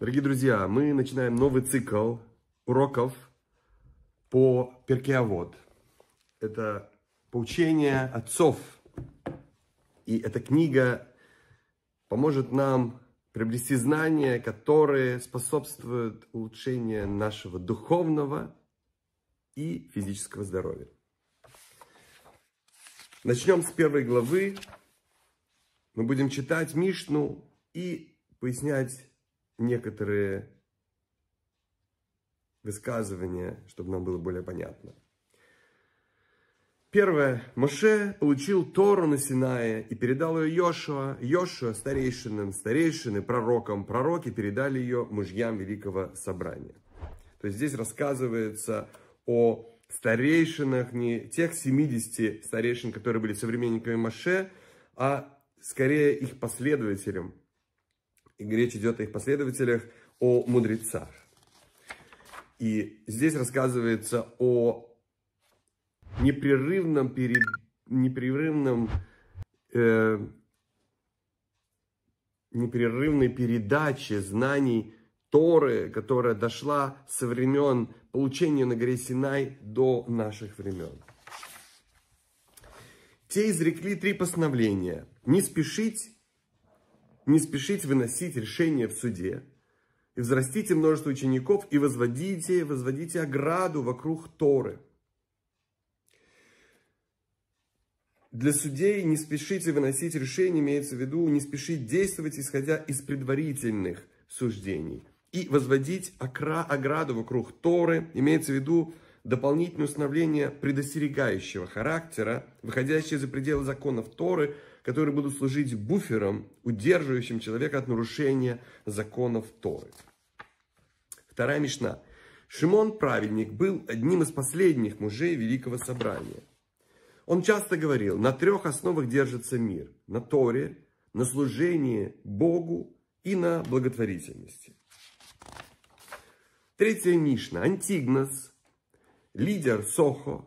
Дорогие друзья, мы начинаем новый цикл уроков по Перкеавод. Это поучение отцов. И эта книга поможет нам приобрести знания, которые способствуют улучшению нашего духовного и физического здоровья. Начнем с первой главы мы будем читать Мишну и пояснять некоторые высказывания, чтобы нам было более понятно. Первое. Моше получил Тору на Синае и передал ее Йошуа. Йошуа старейшинам, старейшины, пророкам. Пророки передали ее мужьям Великого Собрания. То есть здесь рассказывается о старейшинах, не тех 70 старейшин, которые были современниками Моше, а скорее их последователям И речь идет о их последователях, о мудрецах. И здесь рассказывается о непрерывном, пере... непрерывном э... непрерывной передаче знаний Торы, которая дошла со времен получения на горе Синай до наших времен те изрекли три постановления. Не спешить, не спешить выносить решение в суде. И взрастите множество учеников и возводите, возводите ограду вокруг Торы. Для судей не спешите выносить решение, имеется в виду, не спешить действовать, исходя из предварительных суждений. И возводить окра, ограду вокруг Торы, имеется в виду, дополнительное установления предостерегающего характера, выходящее за пределы законов Торы, которые будут служить буфером, удерживающим человека от нарушения законов Торы. Вторая мишна. Шимон Праведник был одним из последних мужей Великого Собрания. Он часто говорил, на трех основах держится мир. На Торе, на служении Богу и на благотворительности. Третья Мишна. Антигнос лидер Сохо,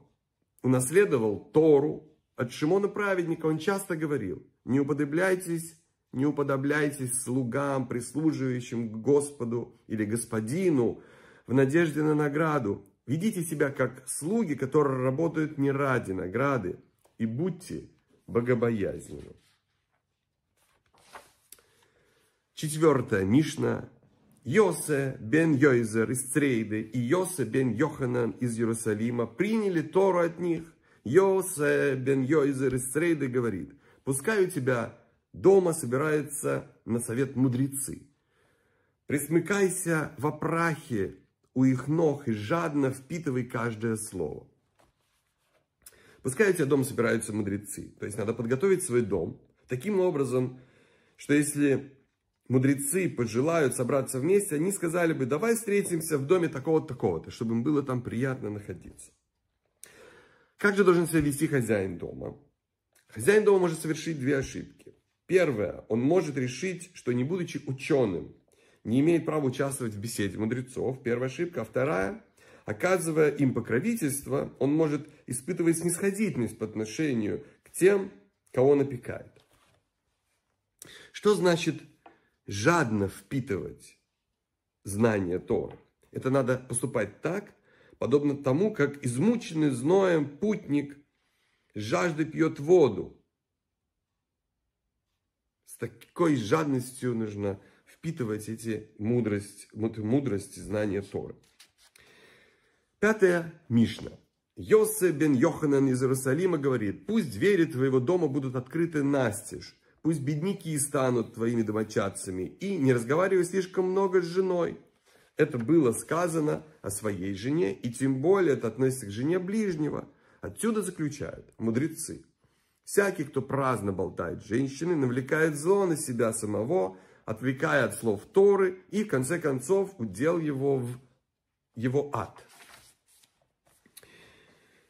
унаследовал Тору от Шимона Праведника. Он часто говорил, не уподобляйтесь, не уподобляйтесь слугам, прислуживающим Господу или Господину в надежде на награду. Ведите себя как слуги, которые работают не ради награды, и будьте богобоязненны. Четвертое. Мишна Йосе бен Йойзер из Црейды и Йосе бен Йоханан из Иерусалима приняли Тору от них. Йосе бен Йойзер из Црейды говорит, пускай у тебя дома собирается на совет мудрецы. Присмыкайся в опрахе у их ног и жадно впитывай каждое слово. Пускай у тебя дома собираются мудрецы. То есть надо подготовить свой дом таким образом, что если мудрецы пожелают собраться вместе, они сказали бы, давай встретимся в доме такого-то, такого-то, чтобы им было там приятно находиться. Как же должен себя вести хозяин дома? Хозяин дома может совершить две ошибки. Первое, он может решить, что не будучи ученым, не имеет права участвовать в беседе мудрецов. Первая ошибка. А вторая, оказывая им покровительство, он может испытывать снисходительность по отношению к тем, кого напекает. Что значит жадно впитывать знания Торы. Это надо поступать так, подобно тому, как измученный зноем путник жажды пьет воду. С такой жадностью нужно впитывать эти мудрость, мудрость знания Торы. Пятая Мишна. Йосе бен Йоханан из Иерусалима говорит, пусть двери твоего дома будут открыты настежь, Пусть бедняки станут твоими домочадцами, и не разговаривай слишком много с женой. Это было сказано о своей жене, и тем более это относится к жене ближнего. Отсюда заключают мудрецы. Всякий, кто праздно болтает с женщиной, навлекает зло на себя самого, отвлекая от слов Торы, и в конце концов удел его в его ад.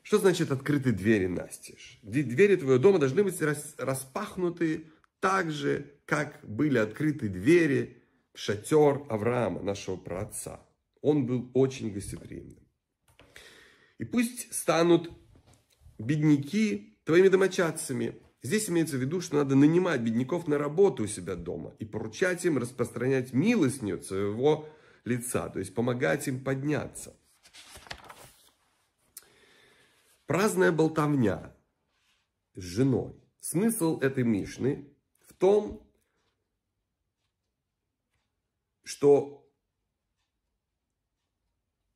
Что значит открытые двери, Настеж? Двери твоего дома должны быть распахнуты так же, как были открыты двери в шатер Авраама, нашего праотца. Он был очень гостеприимным. И пусть станут бедняки твоими домочадцами. Здесь имеется в виду, что надо нанимать бедняков на работу у себя дома и поручать им распространять милость от своего лица, то есть помогать им подняться. Праздная болтовня с женой. Смысл этой Мишны том, что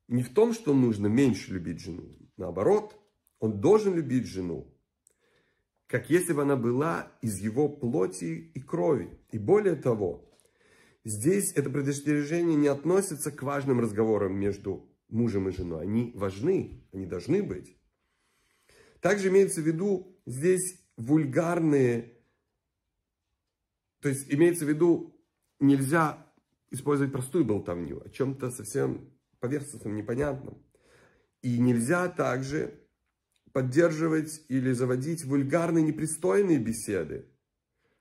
не в том, что нужно меньше любить жену. Наоборот, он должен любить жену, как если бы она была из его плоти и крови. И более того, здесь это предостережение не относится к важным разговорам между мужем и женой. Они важны, они должны быть. Также имеется в виду здесь вульгарные то есть имеется в виду, нельзя использовать простую болтовню, о чем-то совсем поверхностном, непонятном. И нельзя также поддерживать или заводить вульгарные, непристойные беседы,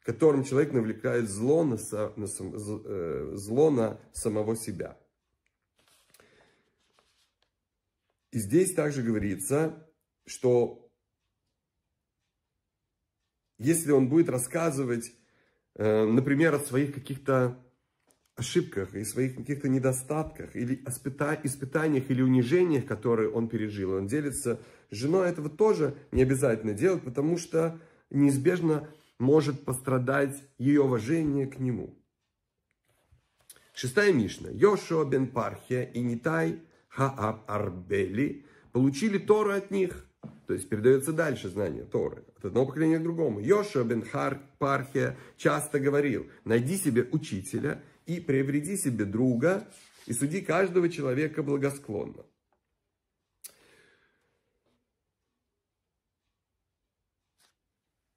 которым человек навлекает зло на, на, э, зло на самого себя. И здесь также говорится, что если он будет рассказывать Э, например, о своих каких-то ошибках и своих каких-то недостатках или испытаниях или унижениях, которые он пережил. Он делится с женой, этого тоже не обязательно делать, потому что неизбежно может пострадать ее уважение к нему. Шестая Мишна. Йошуа бен Пархия и Нитай Хааб Арбели получили Тору от них. То есть передается дальше знание Торы от одного поколения к другому. Йошуа бен Хар Пархе часто говорил, найди себе учителя и приобрети себе друга и суди каждого человека благосклонно.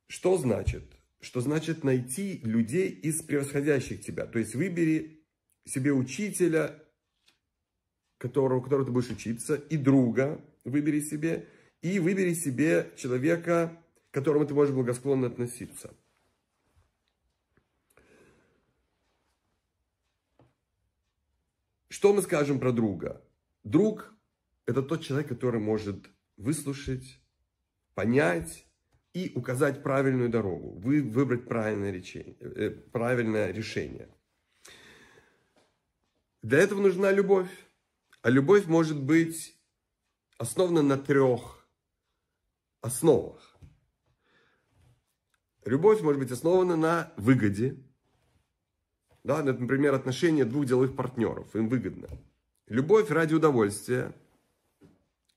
Что значит? Что значит найти людей из превосходящих тебя? То есть выбери себе учителя, которого, у которого ты будешь учиться, и друга выбери себе, и выбери себе человека, к которому ты можешь благосклонно относиться. Что мы скажем про друга? Друг – это тот человек, который может выслушать, понять и указать правильную дорогу, выбрать правильное, речение, э, правильное решение. Для этого нужна любовь. А любовь может быть основана на трех основах. Любовь может быть основана на выгоде. Да, ну, например, отношения двух деловых партнеров. Им выгодно. Любовь ради удовольствия.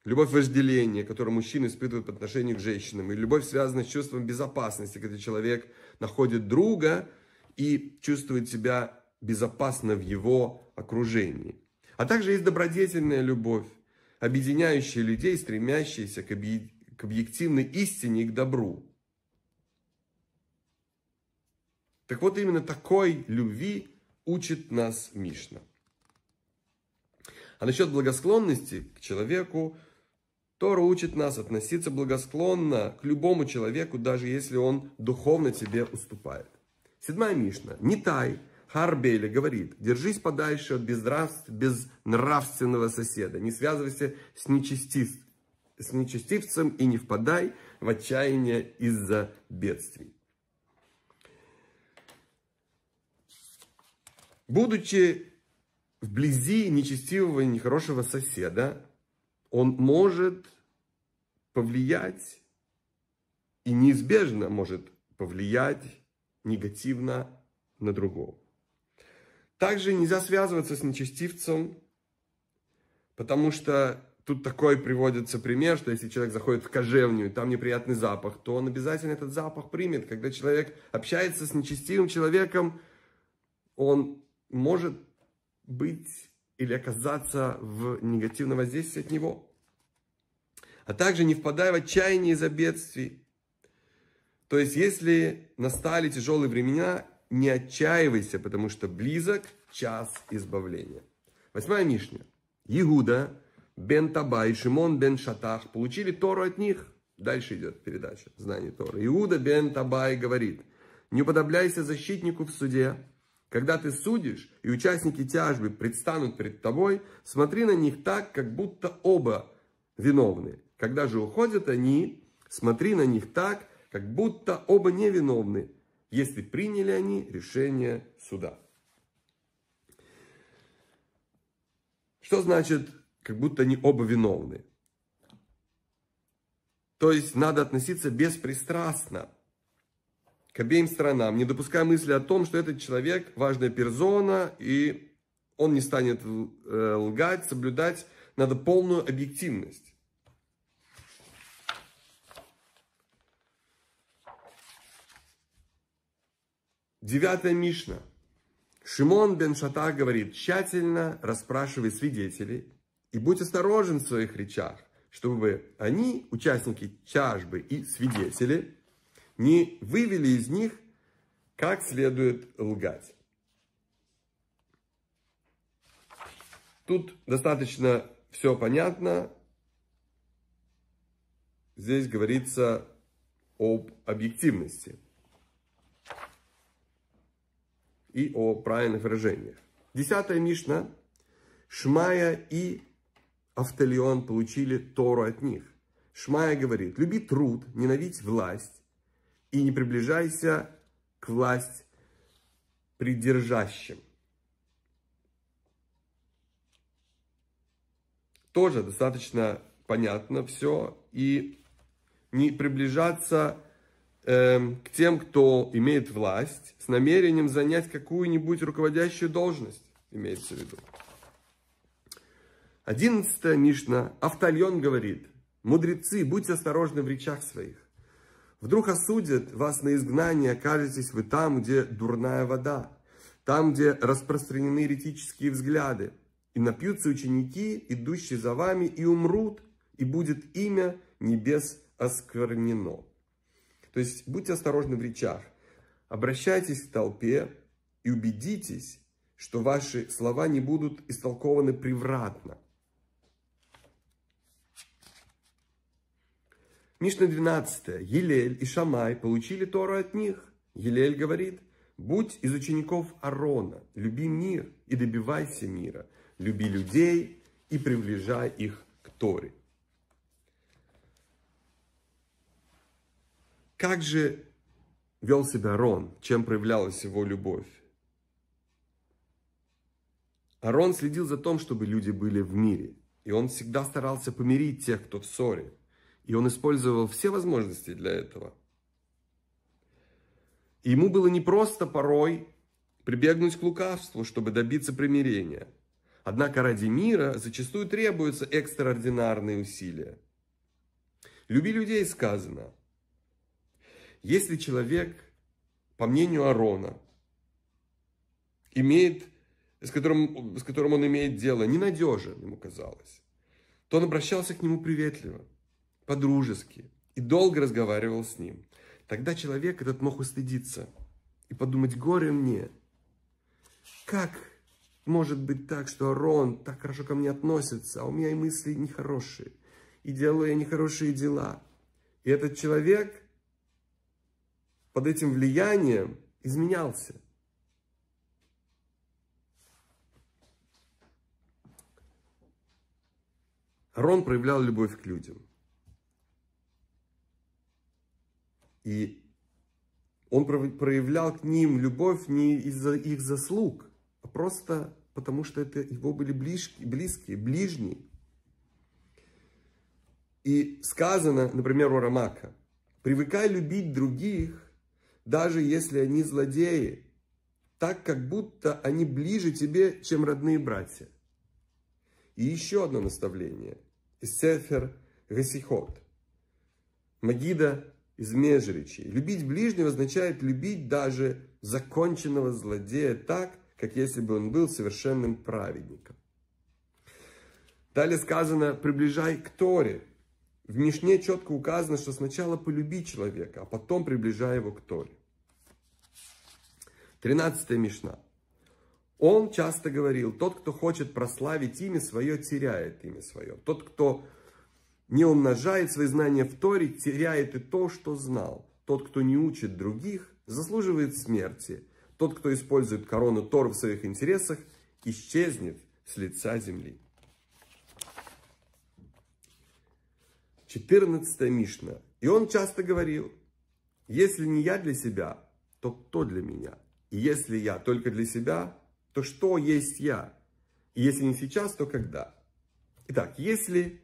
Любовь вожделения, которую мужчины испытывают по отношению к женщинам. И любовь связана с чувством безопасности, когда человек находит друга и чувствует себя безопасно в его окружении. А также есть добродетельная любовь, объединяющая людей, стремящаяся к, объединению объективной истине и к добру. Так вот именно такой любви учит нас Мишна. А насчет благосклонности к человеку, Тора учит нас относиться благосклонно к любому человеку, даже если он духовно тебе уступает. Седьмая Мишна. Не тай Харбеля говорит, держись подальше от безнравственного соседа, не связывайся с нечестивцем с нечестивцем и не впадай в отчаяние из-за бедствий. Будучи вблизи нечестивого и нехорошего соседа, он может повлиять и неизбежно может повлиять негативно на другого. Также нельзя связываться с нечестивцем, потому что Тут такой приводится пример, что если человек заходит в кожевню, и там неприятный запах, то он обязательно этот запах примет. Когда человек общается с нечестивым человеком, он может быть или оказаться в негативном воздействии от него. А также не впадая в отчаяние из-за бедствий. То есть, если настали тяжелые времена, не отчаивайся, потому что близок час избавления. Восьмая Мишня. Иуда Бен Таба и Шимон бен Шатах получили Тору от них. Дальше идет передача знаний Торы. Иуда бен Табай говорит, не уподобляйся защитнику в суде. Когда ты судишь, и участники тяжбы предстанут пред тобой, смотри на них так, как будто оба виновны. Когда же уходят они, смотри на них так, как будто оба невиновны, если приняли они решение суда. Что значит как будто они оба виновны. То есть надо относиться беспристрастно к обеим сторонам, не допуская мысли о том, что этот человек важная персона, и он не станет э, лгать, соблюдать. Надо полную объективность. Девятая Мишна. Шимон бен Шата говорит, тщательно расспрашивай свидетелей, и будь осторожен в своих речах, чтобы они, участники чажбы и свидетели, не вывели из них, как следует лгать. Тут достаточно все понятно. Здесь говорится об объективности и о правильных выражениях. Десятая Мишна. Шмая и Автолион получили Тору от них. Шмая говорит, люби труд, ненавидь власть и не приближайся к власть придержащим. Тоже достаточно понятно все. И не приближаться э, к тем, кто имеет власть, с намерением занять какую-нибудь руководящую должность, имеется в виду. 11 Мишна, Автальон говорит, «Мудрецы, будьте осторожны в речах своих. Вдруг осудят вас на изгнание, окажетесь вы там, где дурная вода, там, где распространены еретические взгляды, и напьются ученики, идущие за вами, и умрут, и будет имя небес осквернено». То есть будьте осторожны в речах, обращайтесь к толпе и убедитесь, что ваши слова не будут истолкованы превратно. Мишна 12. Елель и Шамай получили Тору от них. Елель говорит, будь из учеников Арона, люби мир и добивайся мира, люби людей и приближай их к Торе. Как же вел себя Арон, чем проявлялась его любовь? Арон следил за тем, чтобы люди были в мире, и он всегда старался помирить тех, кто в ссоре – и он использовал все возможности для этого. И ему было непросто порой прибегнуть к лукавству, чтобы добиться примирения. Однако ради мира зачастую требуются экстраординарные усилия. «Люби людей» сказано. Если человек, по мнению Арона, имеет, с, которым, с которым он имеет дело, ненадежен, ему казалось, то он обращался к нему приветливо – по-дружески и долго разговаривал с ним. Тогда человек этот мог устыдиться и подумать, горе мне, как может быть так, что Рон так хорошо ко мне относится, а у меня и мысли нехорошие, и делаю я нехорошие дела. И этот человек под этим влиянием изменялся. Рон проявлял любовь к людям – И он проявлял к ним любовь не из-за их заслуг, а просто потому, что это его были близкие, близкие ближние. И сказано, например, у Рамака, «Привыкай любить других, даже если они злодеи, так как будто они ближе тебе, чем родные братья». И еще одно наставление. Сефер Гасихот. Магида из межречий. Любить ближнего означает любить даже законченного злодея так, как если бы он был совершенным праведником. Далее сказано, приближай к Торе. В Мишне четко указано, что сначала полюби человека, а потом приближай его к Торе. Тринадцатая Мишна. Он часто говорил, тот, кто хочет прославить имя свое, теряет имя свое. Тот, кто не умножает свои знания в Торе, теряет и то, что знал. Тот, кто не учит других, заслуживает смерти. Тот, кто использует корону Тор в своих интересах, исчезнет с лица земли. 14 Мишна. И он часто говорил, если не я для себя, то кто для меня? И если я только для себя, то что есть я? И если не сейчас, то когда? Итак, если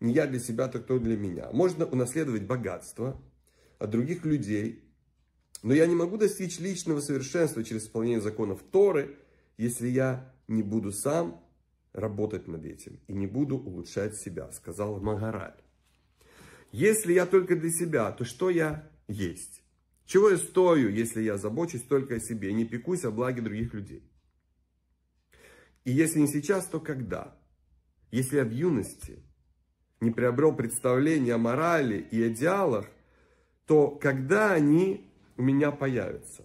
не я для себя, то кто для меня. Можно унаследовать богатство от других людей, но я не могу достичь личного совершенства через исполнение законов Торы, если я не буду сам работать над этим и не буду улучшать себя, сказал Магараль. Если я только для себя, то что я есть? Чего я стою, если я забочусь только о себе, и не пекусь о благе других людей? И если не сейчас, то когда? Если я в юности – не приобрел представление о морали и идеалах, то когда они у меня появятся?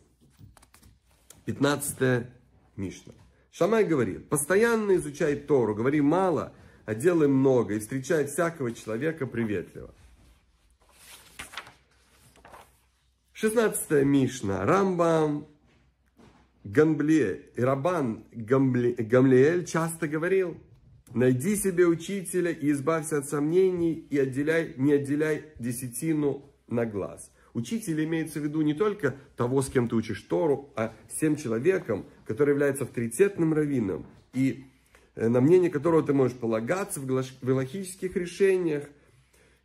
15 Мишна. Шамай говорит, постоянно изучай Тору, говори мало, а делай много, и встречай всякого человека приветливо. 16 Мишна. Рамбам Гамбле, Рабан Гамбле, Гамлиэль часто говорил, Найди себе учителя и избавься от сомнений и отделяй, не отделяй десятину на глаз. Учитель имеется в виду не только того, с кем ты учишь Тору, а с тем человеком, который является авторитетным раввином и э, на мнение которого ты можешь полагаться в галахических решениях,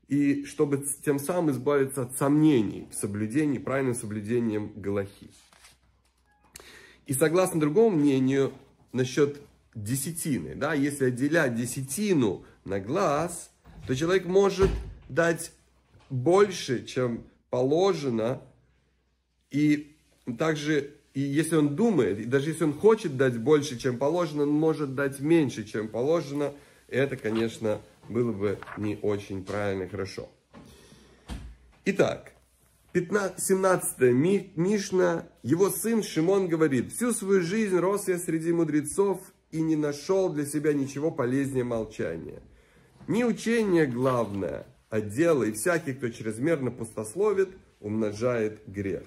и чтобы тем самым избавиться от сомнений в соблюдении, правильным соблюдением галахи. И согласно другому мнению, насчет десятины, да, если отделять десятину на глаз, то человек может дать больше, чем положено, и также, и если он думает, и даже если он хочет дать больше, чем положено, он может дать меньше, чем положено, это, конечно, было бы не очень правильно, хорошо. Итак, 15, ми Мишна, его сын Шимон говорит, всю свою жизнь рос я среди мудрецов и не нашел для себя ничего полезнее молчания. Не учение главное, а дело, и всякий, кто чрезмерно пустословит, умножает грех.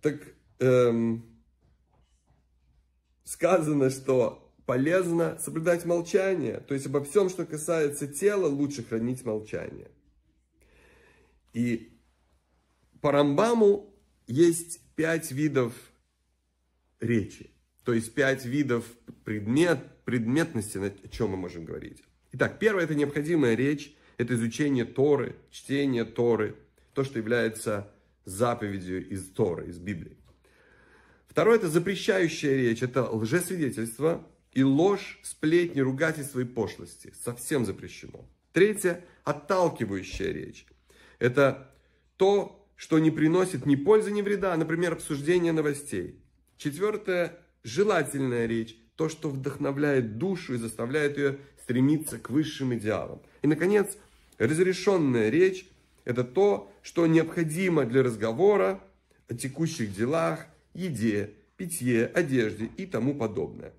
Так эм, сказано, что полезно соблюдать молчание, то есть обо всем, что касается тела, лучше хранить молчание. И по Рамбаму есть пять видов речи, то есть пять видов предмет, предметности, о чем мы можем говорить. Итак, первое – это необходимая речь, это изучение Торы, чтение Торы, то, что является заповедью из Торы, из Библии. Второе – это запрещающая речь, это лжесвидетельство и ложь, сплетни, ругательства и пошлости. Совсем запрещено. Третье – отталкивающая речь. Это то, что не приносит ни пользы, ни вреда, а, например, обсуждение новостей. Четвертое – желательная речь, то, что вдохновляет душу и заставляет ее стремиться к высшим идеалам. И, наконец, разрешенная речь – это то, что необходимо для разговора о текущих делах, еде, питье, одежде и тому подобное.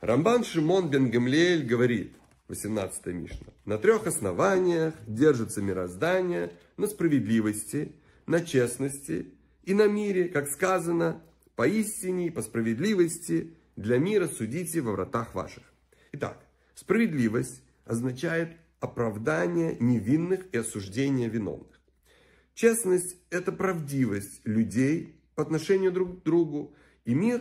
Рамбан Шимон Бен Гамлиэль говорит, 18 Мишна, на трех основаниях держится мироздание на справедливости, на честности и на мире, как сказано, по истине и по справедливости для мира судите во вратах ваших. Итак, справедливость означает оправдание невинных и осуждение виновных. Честность – это правдивость людей по отношению друг к другу, и мир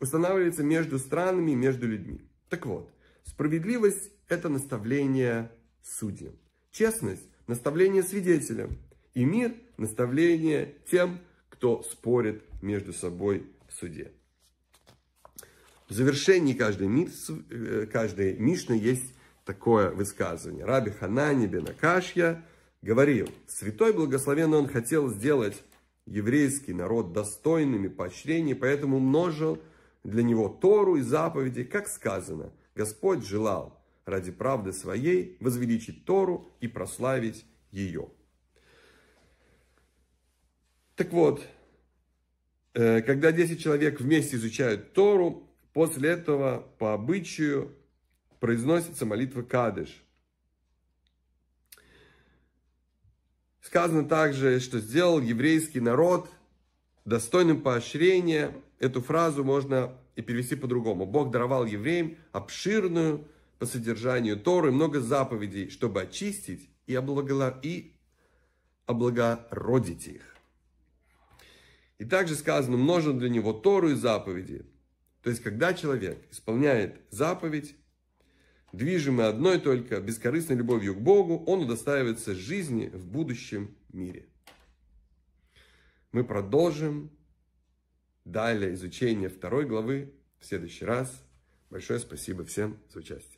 устанавливается между странами и между людьми. Так вот, справедливость – это наставление судьи. Честность – наставление свидетелям. И мир – наставление тем, кто спорит между собой в суде. В завершении каждой, мис, э, каждой Мишны есть такое высказывание. Раби Ханани Бенакашья говорил, «Святой благословенный он хотел сделать еврейский народ достойными поощрений, поэтому умножил для него Тору и заповеди, как сказано, Господь желал, ради правды своей возвеличить Тору и прославить ее. Так вот, э, когда 10 человек вместе изучают Тору, после этого по обычаю произносится молитва Кадыш. Сказано также, что сделал еврейский народ достойным поощрения. Эту фразу можно и перевести по-другому. Бог даровал евреям обширную по содержанию Торы, много заповедей, чтобы очистить и, облаголо... и облагородить их. И также сказано, множен для него Тору и заповеди. То есть, когда человек исполняет заповедь, движимый одной только бескорыстной любовью к Богу, он удостаивается жизни в будущем мире. Мы продолжим далее изучение второй главы в следующий раз. Большое спасибо всем за участие.